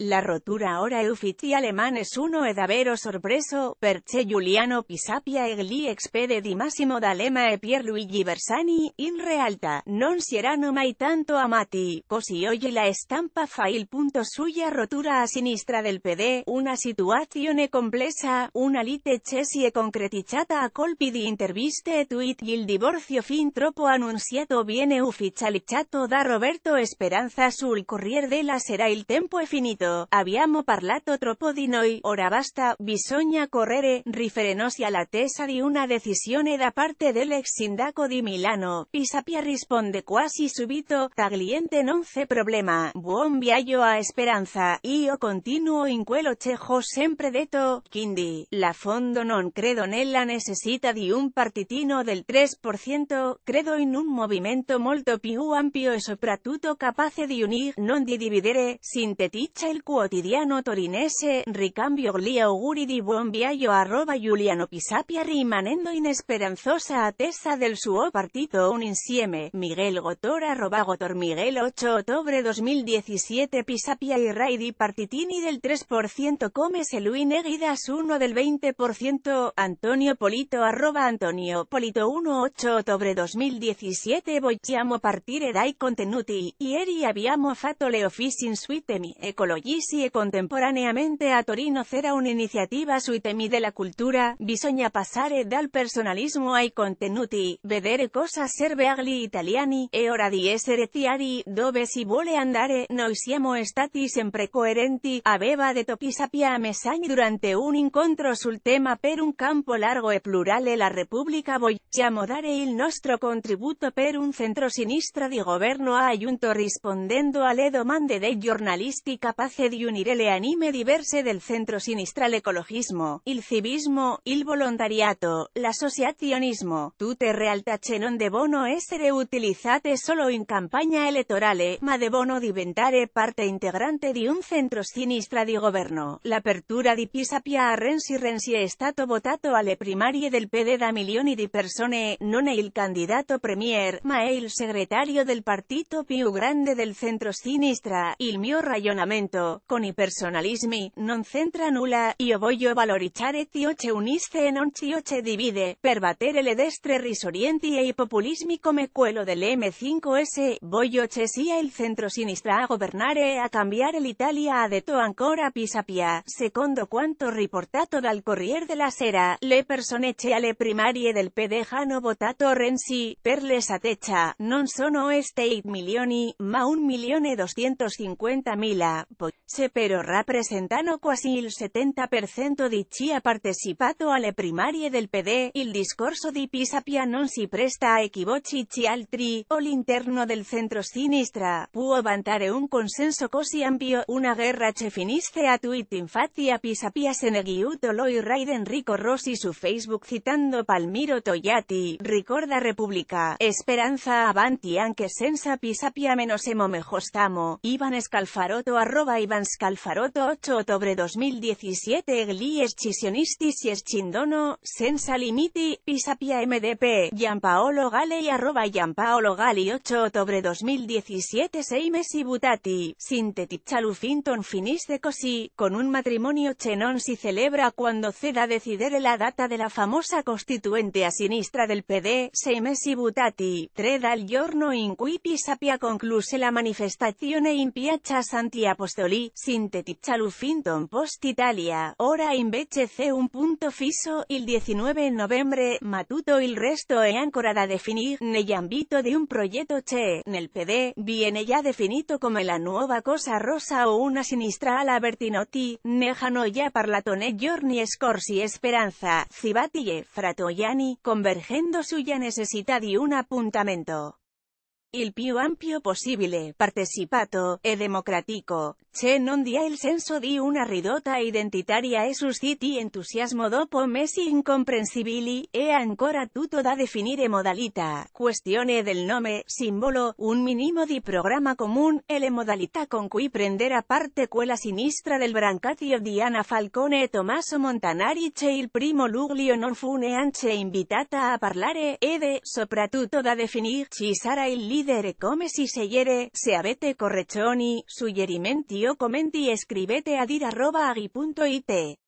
La rotura ora uffizi es uno ed sorpreso, perché Giuliano Pisapia e gli expede di Massimo D'Alema e Pierluigi Bersani, in realtà, non si erano mai tanto amati, così oggi la stampa fa il punto suya rotura a sinistra del PD, una situazione complessa, una lite che si concretizzata a colpi di interviste e tweet il divorzio fin troppo annunciato viene ufficializzato da Roberto Esperanza sul Corriere della Sera il tempo è finito seguito, parlato troppo di noi, ora basta, bisogna correre, la tesa di una decisione da parte del ex sindaco di Milano, Pisapia risponde quasi subito, tagliente non c'è problema, buon viaggio a Esperanza, io continuo in quello ho sempre detto, quindi, la fondo non credo nella necessita di un partitino del 3%, credo in un movimento molto più ampio e soprattutto capace di unir, non di dividere, sinteticcia el quotidiano torinese, ricambio gli auguri di buon arroba Giuliano Pisapia rimanendo inesperanzosa attesa del suo partito un insieme, Miguel Gotor arroba Gotor Miguel 8 octubre 2017 Pisapia y Raidi Partitini del 3% se lui neguidas 1 del 20% Antonio Polito arroba Antonio Polito 1 8 octubre 2017 Vogliamo partire dai contenuti, ieri abbiamo fatto le office in suite mi ecologia y e contemporaneamente a Torino c'era iniciativa sui temi la cultura, bisogna passare dal personalismo ai contenuti, vedere cosa serve agli italiani, e ora di essere chiari, dove si vuole andare, noi siamo stati sempre coerenti, aveva de topisapia a Messagni durante un incontro sul tema per un campo largo e plurale la Repubblica vogliamo dare il nostro contributo per un centro sinistro di governo ha respondendo rispondendo alle domande dei giornalisti capaci de di unire anime diverse del centro sinistral ecologismo, il civismo, il volontariato, l'associazionismo, tutte realtà che non devono essere utilizzate solo in campagna elettorale, ma devono diventare parte integrante di un centro sinistra di governo. L'apertura di Pisapia pia a Renzi Renzi è stato votato alle primarie del PD da milioni di persone, non è il candidato premier, ma è il segretario del partito più grande del centro sinistra, il mio ragionamento con i personalismi, non c'entra nulla, io voglio valorizzare etioche unisce e non divide, per le destre risorienti e i populismi come quello m 5 s voglio che sia il centro sinistra a governare e a cambiare l'Italia ha detto ancora Pisapia, secondo quanto riportato dal Corriere della Sera, le persone che alle primarie del PD hanno votato Renzi, per le Techa, non sono este 8 milioni, ma un milione mila, se pero rappresentano quasi il 70% di chi ha partecipato alle primarie del PD, il discorso di Pisapia non si presta a equivoci altri, o l'interno del centro sinistra, può vantare un consenso così ampio, una guerra che finisce a tweet infatti a Pisapia se neghiuto Loi Raid Enrico Rossi su Facebook citando Palmiro Toyati, ricorda Repubblica, Esperanza avanti anche senza Pisapia meno semo mejostamo, Ivan escalfaroto arroba Iván Scalfarotto 8 octubre 2017 Gli escisionisti si escindono, senza limiti, Pisapia MDP, Gianpaolo Galei arroba Gianpaolo Gali 8 octubre 2017 Seimes y Butati, sintetipchalufinton Finton de così, con un matrimonio chenón si celebra cuando ceda decidere la data de la famosa constituente a sinistra del PD, Seimes y Butati, tre dal giorno in cui Pisapia concluse la manifestazione in piazza Santi Apostoli Napoli, Post Italia, ora invece un punto fisso, il 19 novembre, matuto il resto è e ancora da nel ambito di un progetto che, nel PD, viene ya definito come la nuova cosa rosa o una sinistra la Bertinotti, ne già parlato nei giorni scorsi Esperanza, zibatille fratoyani, Fratoiani, convergendo sulla necessità di un appuntamento el più ampio possibile partecipato e democratico, che non dia il senso di una ridotta identitaria e susciti entusiasmo dopo mesi incomprensibili, e ancora tutto da definire modalità, questione del nome, simbolo, un minimo di programma comune, e le modalità con cui prender a parte quella sinistra del brancatio di Anna Falcone e Tommaso Montanari che il primo luglio non fu neanche invitata a parlare, e de, soprattutto da si sarà il come si hiere, se avete su suggerimenti o y scrivete a dir.aghi.it.